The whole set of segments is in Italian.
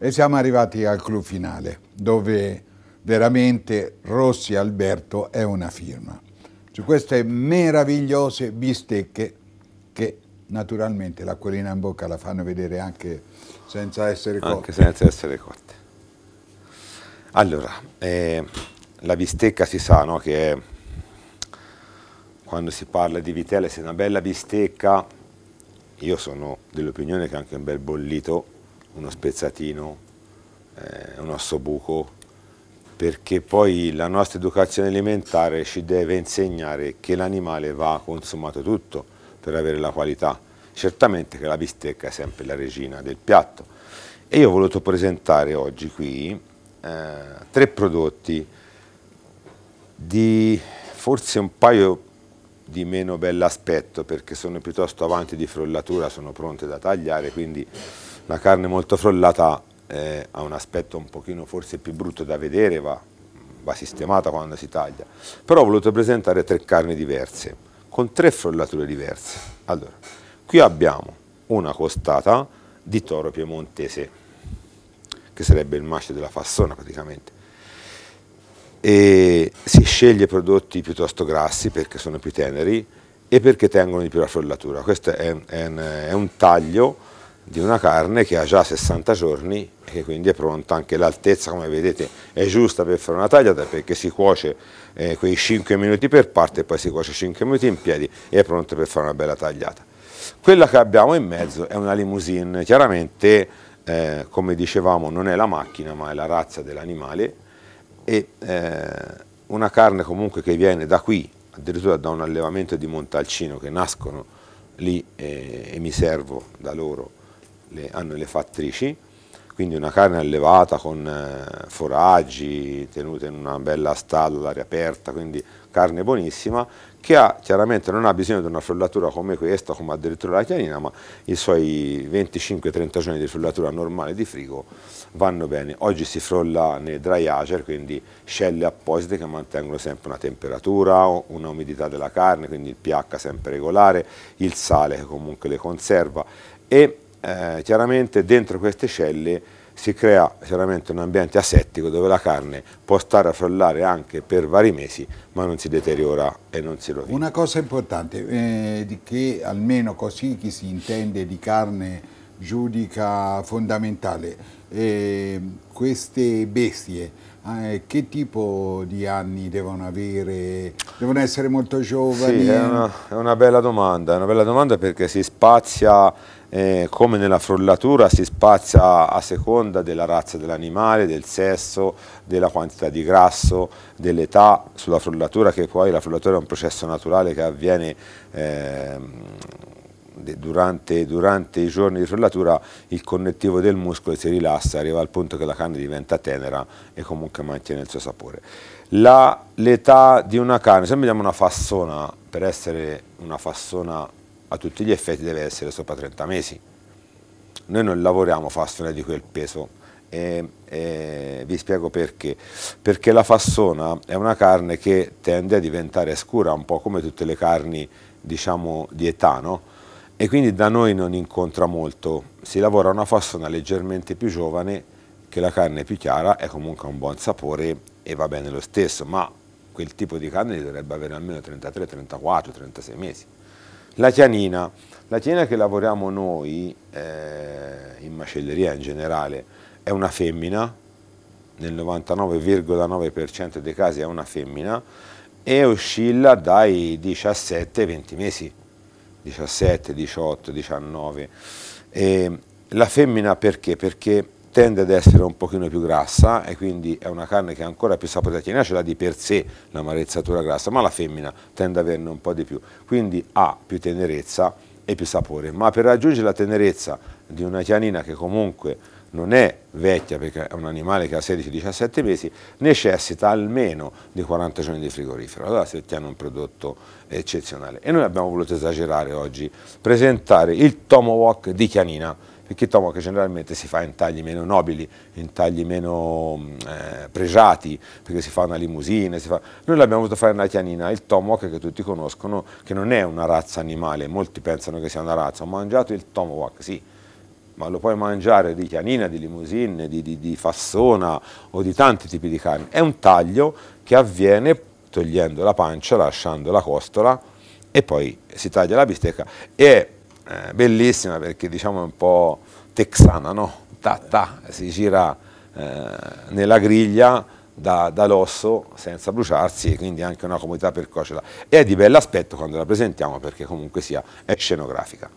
E siamo arrivati al clou finale, dove veramente Rossi Alberto è una firma. Su queste meravigliose bistecche che naturalmente l'acquolina in bocca la fanno vedere anche senza essere cotte. Anche senza essere cotte. Allora, eh, la bistecca si sa no, che quando si parla di vitella, se è una bella bistecca, io sono dell'opinione che anche un bel bollito uno spezzatino, eh, un ossobuco, perché poi la nostra educazione alimentare ci deve insegnare che l'animale va consumato tutto per avere la qualità. Certamente che la bistecca è sempre la regina del piatto. E io ho voluto presentare oggi qui eh, tre prodotti di forse un paio di meno bell'aspetto perché sono piuttosto avanti di frollatura, sono pronte da tagliare, quindi la carne molto frollata eh, ha un aspetto un pochino forse più brutto da vedere, va, va sistemata quando si taglia. Però ho voluto presentare tre carni diverse, con tre frollature diverse. Allora, qui abbiamo una costata di toro piemontese, che sarebbe il mascio della fassona praticamente. E si sceglie prodotti piuttosto grassi perché sono più teneri e perché tengono di più la frollatura. Questo è, è, è un taglio di una carne che ha già 60 giorni e che quindi è pronta anche l'altezza come vedete è giusta per fare una tagliata perché si cuoce eh, quei 5 minuti per parte e poi si cuoce 5 minuti in piedi e è pronta per fare una bella tagliata quella che abbiamo in mezzo è una limousine chiaramente eh, come dicevamo non è la macchina ma è la razza dell'animale e eh, una carne comunque che viene da qui addirittura da un allevamento di Montalcino che nascono lì eh, e mi servo da loro le, hanno le fattrici, quindi una carne allevata con eh, foraggi, tenuta in una bella stalla all'aria aperta, quindi carne buonissima, che ha, chiaramente non ha bisogno di una frullatura come questa, come addirittura la chianina, ma i suoi 25-30 giorni di frullatura normale di frigo vanno bene. Oggi si frolla nei dryager, quindi scelle apposite che mantengono sempre una temperatura, una umidità della carne, quindi il pH sempre regolare, il sale che comunque le conserva e eh, chiaramente dentro queste celle si crea chiaramente un ambiente asettico dove la carne può stare a frollare anche per vari mesi ma non si deteriora e non si rovina. Una cosa importante eh, che almeno così chi si intende di carne giudica fondamentale, eh, queste bestie eh, che tipo di anni devono avere? Devono essere molto giovani? Sì, è una, è una bella domanda, è una bella domanda perché si spazia eh, come nella frullatura si spazia a seconda della razza dell'animale, del sesso, della quantità di grasso, dell'età sulla frullatura che poi la frullatura è un processo naturale che avviene eh, durante, durante, i giorni di frullatura il connettivo del muscolo si rilassa, arriva al punto che la carne diventa tenera e comunque mantiene il suo sapore. l'età di una carne, se noi vediamo una fassona, per essere una fassona a tutti gli effetti deve essere sopra 30 mesi. Noi non lavoriamo fassone di quel peso e, e vi spiego perché. Perché la fassona è una carne che tende a diventare scura, un po' come tutte le carni diciamo, di età, no? e quindi da noi non incontra molto. Si lavora una fassona leggermente più giovane che la carne più chiara è comunque un buon sapore e va bene lo stesso, ma quel tipo di carne dovrebbe avere almeno 33, 34, 36 mesi. La chianina, la chianina che lavoriamo noi eh, in macelleria in generale è una femmina, nel 99,9% dei casi è una femmina e oscilla dai 17 ai 20 mesi, 17, 18, 19. E la femmina perché? Perché tende ad essere un pochino più grassa e quindi è una carne che è ancora più saporita, tiena ce l'ha di per sé l'amarezzatura grassa, ma la femmina tende ad averne un po' di più, quindi ha più tenerezza e più sapore, ma per raggiungere la tenerezza di una chianina che comunque non è vecchia perché è un animale che ha 16-17 mesi, necessita almeno di 40 giorni di frigorifero, allora si ottiene un prodotto eccezionale. E noi abbiamo voluto esagerare oggi, presentare il Tomowok di Chianina, perché il tomaco generalmente si fa in tagli meno nobili, in tagli meno mm, eh, pregiati, perché si fa una limousine, fa... noi l'abbiamo voluto fare una chianina, il tomaco che tutti conoscono, che non è una razza animale, molti pensano che sia una razza, ho mangiato il tomaco, sì, ma lo puoi mangiare di chianina, di limousine, di, di, di fassona o di tanti tipi di carne, è un taglio che avviene togliendo la pancia, lasciando la costola e poi si taglia la bistecca e eh, bellissima perché diciamo è un po' texana, no? Ta, ta, si gira eh, nella griglia da, dall'osso senza bruciarsi e quindi anche una comodità per cuocerla. E è di bell'aspetto quando la presentiamo perché comunque sia, è scenografica.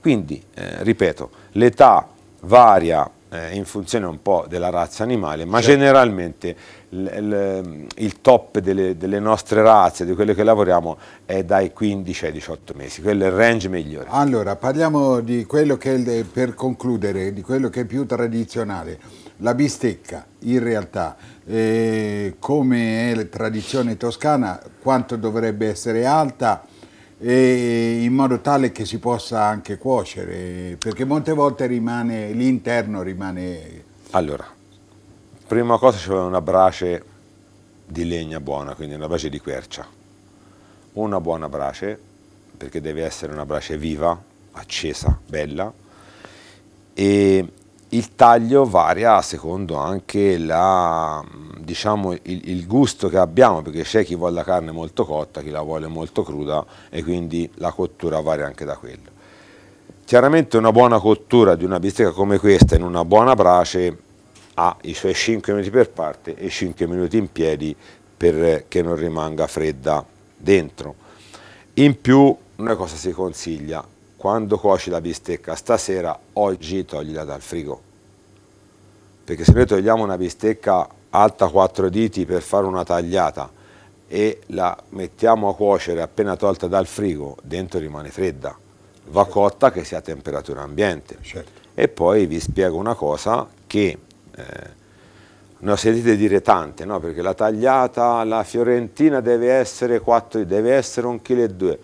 Quindi, eh, ripeto, l'età varia eh, in funzione un po' della razza animale, ma certo. generalmente il top delle, delle, nostre razze, di quelle che lavoriamo, è dai 15 ai 18 mesi, quello è il range migliore. Allora, parliamo di quello che, è, per concludere, di quello che è più tradizionale, la bistecca, in realtà, eh, come è la tradizione toscana, quanto dovrebbe essere alta, in modo tale che si possa anche cuocere, perché molte volte rimane, l'interno rimane... Allora, prima cosa ci vuole una brace di legna buona, quindi una brace di quercia. Una buona brace, perché deve essere una brace viva, accesa, bella, e il taglio varia secondo anche la, diciamo, il, il, gusto che abbiamo, perché c'è chi vuole la carne molto cotta, chi la vuole molto cruda e quindi la cottura varia anche da quello. Chiaramente una buona cottura di una bistecca come questa in una buona brace ha i suoi 5 minuti per parte e 5 minuti in piedi perché non rimanga fredda dentro. In più, una cosa si consiglia? quando cuoci la bistecca stasera, oggi toglila dal frigo. Perché se noi togliamo una bistecca alta 4 diti per fare una tagliata e la mettiamo a cuocere appena tolta dal frigo, dentro rimane fredda. Va certo. cotta che sia a temperatura ambiente. Certo. E poi vi spiego una cosa che eh, ne ho sentite dire tante, no? perché la tagliata, la fiorentina deve essere, 4, deve essere un chilo e due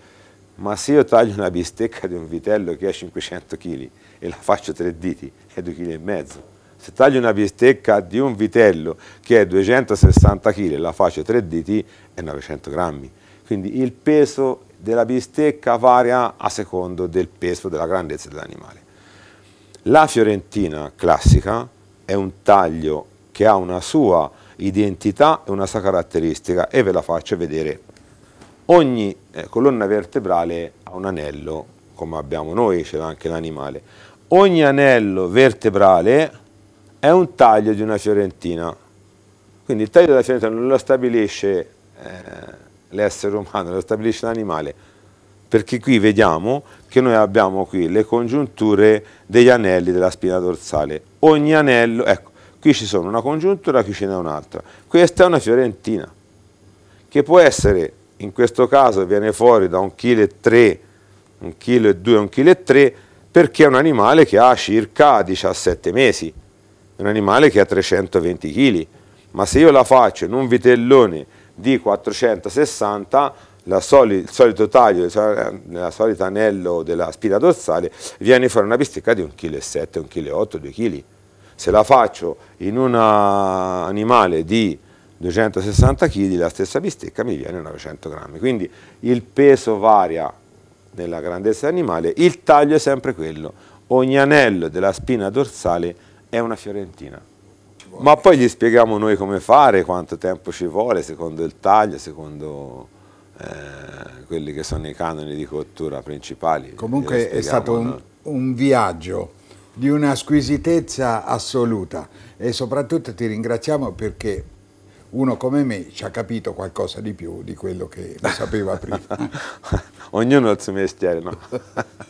ma se io taglio una bistecca di un vitello che ha 500 kg e la faccio tre diti, è 2,5 kg Se taglio una bistecca di un vitello che è 260 kg e la faccio tre diti, è 900 grammi. Quindi il peso della bistecca varia a secondo del peso della grandezza dell'animale. La fiorentina classica è un taglio che ha una sua identità e una sua caratteristica e ve la faccio vedere Ogni eh, colonna vertebrale ha un anello, come abbiamo noi, ce l'ha anche l'animale. Ogni anello vertebrale è un taglio di una fiorentina. Quindi il taglio della fiorentina non lo stabilisce eh, l'essere umano, lo stabilisce l'animale. Perché qui vediamo che noi abbiamo qui le congiunture degli anelli della spina dorsale. Ogni anello, ecco, qui ci sono una congiuntura, qui ce n'è un'altra. Questa è una fiorentina, che può essere in questo caso viene fuori da 1,3 kg, 1,2 kg, 1,3 kg perché è un animale che ha circa 17 mesi, è un animale che ha 320 kg, ma se io la faccio in un vitellone di 460 soli, il solito taglio, il solito anello della spina dorsale viene fuori una bistecca di 1,7 kg, 1,8 kg, 2 kg. Se la faccio in un uh, animale di 260 kg, la stessa bistecca mi viene 900 grammi. Quindi il peso varia nella grandezza dell'animale, il taglio è sempre quello. Ogni anello della spina dorsale è una fiorentina. Ma poi gli spieghiamo noi come fare, quanto tempo ci vuole, secondo il taglio, secondo eh, quelli che sono i canoni di cottura principali. Comunque è stato un, un viaggio di una squisitezza assoluta e soprattutto ti ringraziamo perché uno come me ci ha capito qualcosa di più di quello che sapeva prima. Ognuno ha il suo mestiere, no?